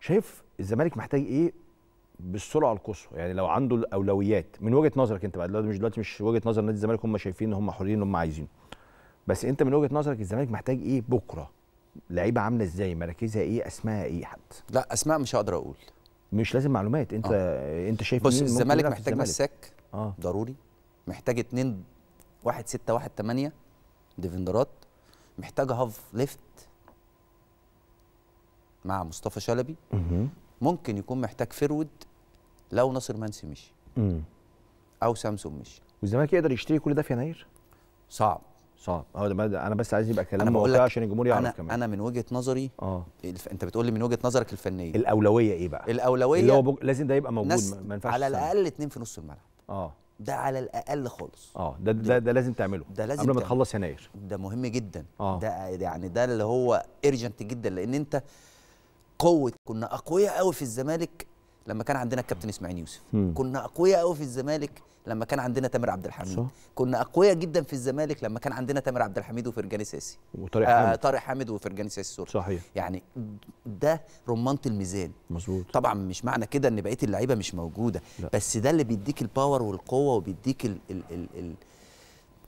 شايف الزمالك محتاج ايه بالسرعه القصوى يعني لو عنده الاولويات من وجهه نظرك انت بقى دلوقتي مش دلوقتي مش وجهه نظر نادي الزمالك هم شايفين ان هم حرين اللي هم عايزينه بس انت من وجهه نظرك الزمالك محتاج ايه بكره لعيبه عامله ازاي مراكزها ايه اسمها ايه حد لا اسماء مش هقدر اقول مش لازم معلومات انت آه. انت شايف بص الزمالك محتاج مساك آه. ضروري محتاج اتنين واحد ستة واحد تمانية ديفندرات محتاج هاف ليفت مع مصطفى شلبي ممكن يكون محتاج فرود لو ناصر منسي مشي او سامسون مشي والزمالك يقدر يشتري كل ده في يناير صعب صعب اه انا بس عايز يبقى كلام موقعي عشان الجمهور يعرف أنا كمان انا من وجهه نظري اه الف... انت بتقول لي من وجهه نظرك الفنيه الاولويه ايه بقى الاولويه اللي هو بج... لازم ده يبقى موجود ما ينفعش على الاقل اثنين في نص الملعب اه ده على الاقل خالص اه ده ده, ده لازم تعمله ده لازم قبل ما تخلص يناير ده مهم جدا آه. ده يعني ده اللي هو ايرجنت جدا لان انت قوه كنا اقوياء قوي في الزمالك لما كان عندنا الكابتن اسماعيل يوسف مم. كنا اقوياء قوي في الزمالك لما كان عندنا تامر عبد الحميد كنا اقوياء جدا في الزمالك لما كان عندنا تامر عبد الحميد وفرجاني ساسي وطارق آه حامد طارق حامد وفرجاني ساسي سوري صحيح يعني ده رمانه الميزان مظبوط طبعا مش معنى كده ان بقيه اللعيبه مش موجوده لا. بس ده اللي بيديك الباور والقوه وبيديك ال ال ال ال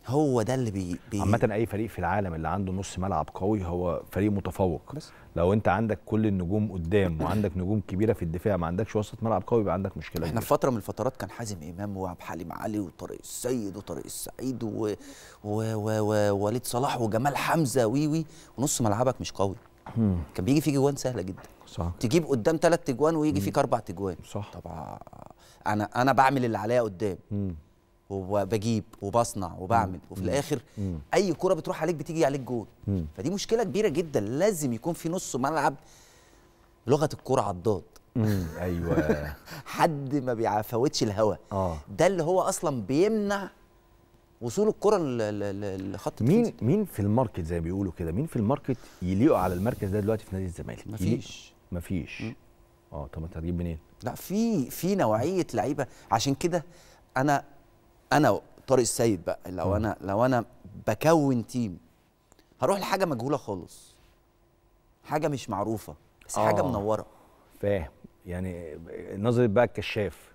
هو ده اللي بي, بي... عامة أي فريق في العالم اللي عنده نص ملعب قوي هو فريق متفوق بس لو أنت عندك كل النجوم قدام وعندك نجوم كبيرة في الدفاع ما عندكش وسط ملعب قوي يبقى عندك مشكلة احنا في فترة من الفترات كان حازم إمام وعبد الحليم علي وطارق السيد وطارق السعيد ووليد و... صلاح وجمال حمزة ويوي ونص ملعبك مش قوي كان بيجي فيه جوان سهلة جدا صح تجيب قدام ثلاث تجوان ويجي فيك أربع تجوان صح طبعا آه، أنا أنا بعمل اللي عليا قدام وبجيب وبصنع وبعمل وفي الاخر اي كره بتروح عليك بتيجي عليك جول فدي مشكله كبيره جدا لازم يكون في نص ملعب لغه الكره عضاد ايوه حد ما بيفوتش الهواء آه. ده اللي هو اصلا بيمنع وصول الكره لخط مين التنزل. مين في الماركت زي ما بيقولوا كده مين في الماركت يليق على المركز ده دلوقتي في نادي الزمالك مفيش مفيش اه طب انت هتجيب منين لا في في نوعيه لعيبه عشان كده انا انا طارق السيد بقى لو انا لو انا بكون تيم هروح لحاجه مجهوله خالص حاجه مش معروفه بس آه. حاجه منوره فاهم يعني نظره بقى الكشاف